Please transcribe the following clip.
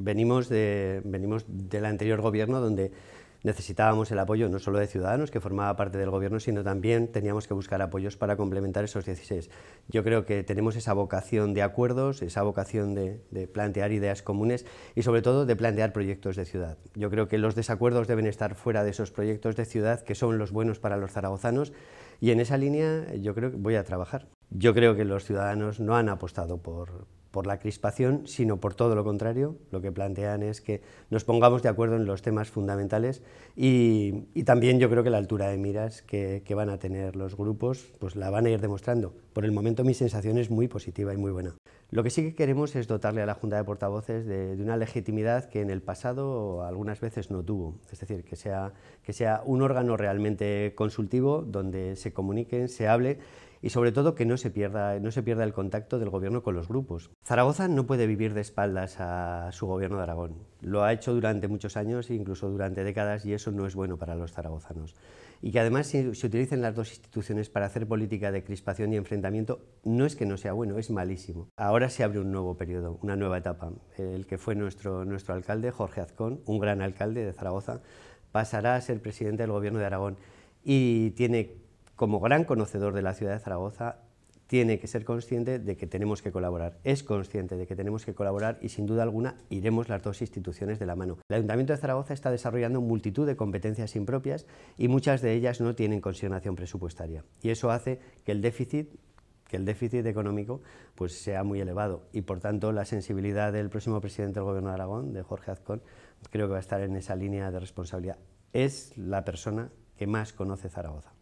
venimos de, venimos del anterior gobierno donde necesitábamos el apoyo no solo de Ciudadanos, que formaba parte del gobierno, sino también teníamos que buscar apoyos para complementar esos 16. Yo creo que tenemos esa vocación de acuerdos, esa vocación de, de, plantear ideas comunes y sobre todo de plantear proyectos de ciudad. Yo creo que los desacuerdos deben estar fuera de esos proyectos de ciudad que son los buenos para los zaragozanos y en esa línea yo creo que voy a trabajar. Yo creo que los ciudadanos no han apostado por, por la crispación, sino por todo lo contrario. Lo que plantean es que nos pongamos de acuerdo en los temas fundamentales y, también yo creo que la altura de miras que, van a tener los grupos, pues la van a ir demostrando. Por el momento mi sensación es muy positiva y muy buena. Lo que sí que queremos es dotarle a la Junta de Portavoces de, una legitimidad que en el pasado algunas veces no tuvo. Es decir, que sea, que sea un órgano realmente consultivo donde se comuniquen, se hable y sobre todo que no se, pierda, no se pierda el contacto del gobierno con los grupos. Zaragoza no puede vivir de espaldas a su gobierno de Aragón. Lo ha hecho durante muchos años, e incluso durante décadas, y eso no es bueno para los zaragozanos. Y que además se, utilicen las dos instituciones para hacer política de crispación y enfrentamiento no es que no sea bueno, es malísimo. Ahora se abre un nuevo periodo, una nueva etapa. El que fue nuestro, nuestro alcalde, Jorge Azcón, un gran alcalde de Zaragoza, pasará a ser presidente del gobierno de Aragón y tiene como gran conocedor de la ciudad de Zaragoza, tiene que ser consciente de que tenemos que colaborar. Es consciente de que tenemos que colaborar y sin duda alguna iremos las dos instituciones de la mano. El Ayuntamiento de Zaragoza está desarrollando multitud de competencias impropias y muchas de ellas no tienen consignación presupuestaria. Y eso hace que el déficit económico pues, sea muy elevado y por tanto la sensibilidad del próximo presidente del Gobierno de Aragón, de Jorge Azcón, creo que va a estar en esa línea de responsabilidad. Es la persona que más conoce Zaragoza.